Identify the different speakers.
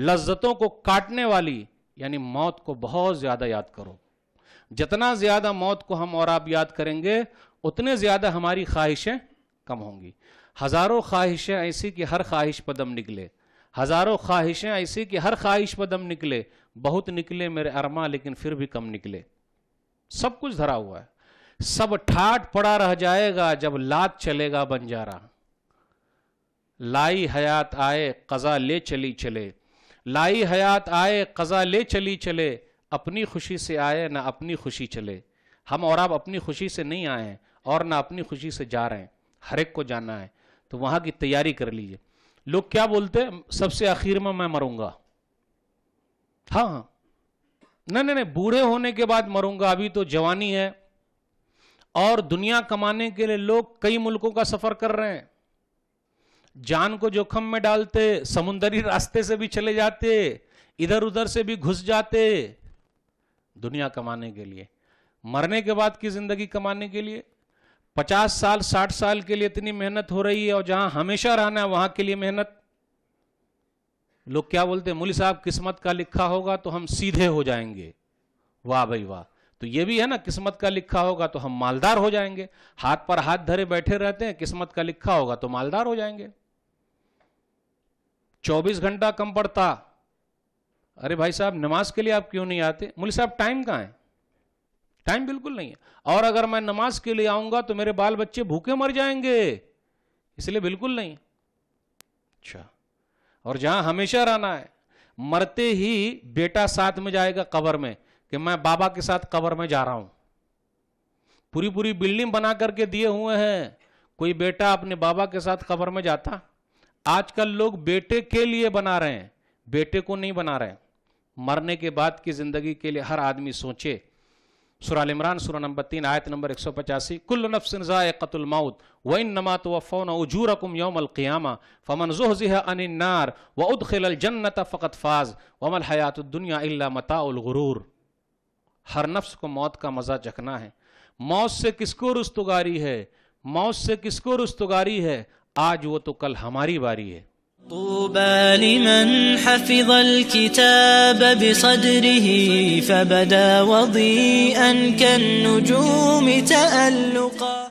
Speaker 1: लज्जतों को काटने वाली यानी मौत को बहुत ज्यादा याद करो जितना ज्यादा मौत को हम और आप याद करेंगे उतने ज्यादा हमारी ख्वाहिशें कम होंगी हजारों ख्वाहिशें ऐसी कि हर ख्वाहिश पर दम निकले हजारों ख्वाहिशें ऐसी कि हर ख्वाहिश पर दम निकले बहुत निकले मेरे अरमा लेकिन फिर भी कम निकले सब कुछ धरा हुआ है सब ठाट पड़ा रह जाएगा जब लात चलेगा बंजारा लाई हयात आए कजा ले चली चले लाई हयात आए कज़ा ले चली चले अपनी खुशी से आए ना अपनी खुशी चले हम और आप अपनी खुशी से नहीं आए हैं और ना अपनी खुशी से जा रहे हैं हर एक को जाना है तो वहां की तैयारी कर लीजिए लोग क्या बोलते हैं सबसे आखिर में मैं मरूंगा हाँ हाँ नहीं नहीं नहीं बूढ़े होने के बाद मरूंगा अभी तो जवानी है और दुनिया कमाने के लिए लोग कई मुल्कों का सफर कर रहे हैं जान को जोखम में डालते समुद्री रास्ते से भी चले जाते इधर उधर से भी घुस जाते दुनिया कमाने के लिए मरने के बाद की जिंदगी कमाने के लिए पचास साल साठ साल के लिए इतनी मेहनत हो रही है और जहां हमेशा रहना है वहां के लिए मेहनत लोग क्या बोलते हैं मुली साहब किस्मत का लिखा होगा तो हम सीधे हो जाएंगे वाह भाई वाह तो ये भी है ना किस्मत का लिखा होगा तो हम मालदार हो जाएंगे हाथ पर हाथ धरे बैठे रहते हैं किस्मत का लिखा होगा तो मालदार हो जाएंगे 24 घंटा कम पड़ता अरे भाई साहब नमाज के लिए आप क्यों नहीं आते मुल्क साहब टाइम कहाँ है टाइम बिल्कुल नहीं है और अगर मैं नमाज के लिए आऊंगा तो मेरे बाल बच्चे भूखे मर जाएंगे इसलिए बिल्कुल नहीं अच्छा और जहां हमेशा रहना है मरते ही बेटा साथ में जाएगा कबर में कि मैं बाबा के साथ कबर में जा रहा हूं पूरी पूरी बिल्डिंग बना करके दिए हुए हैं कोई बेटा अपने बाबा के साथ कबर में जाता आजकल लोग बेटे के लिए बना रहे हैं बेटे को नहीं बना रहे मरने के बाद की जिंदगी के लिए हर आदमी सोचे सुराल इमरान सुरा नंबर तीन आयत नंबर एक सौ पचासी कुल नफ्सनजा कतुलमाउत वन नमा तो उजूर कुम योमल क़ियामा फ़मन जोहजिह अनार व उद खिल जन्नत फ़कत फ़ाज वमल हयात दुनिया इल्ला मताउलगरूर हर नफ्स को मौत का मज़ा चखना है मौत से किसको रुस्तगारी है मौत से किसको रुस्तगारी है آج وہ تو کل ہماری باری ہے طوبى لمن حفظ الكتاب بصدره فبدا وضيئا كالنجوم تألقا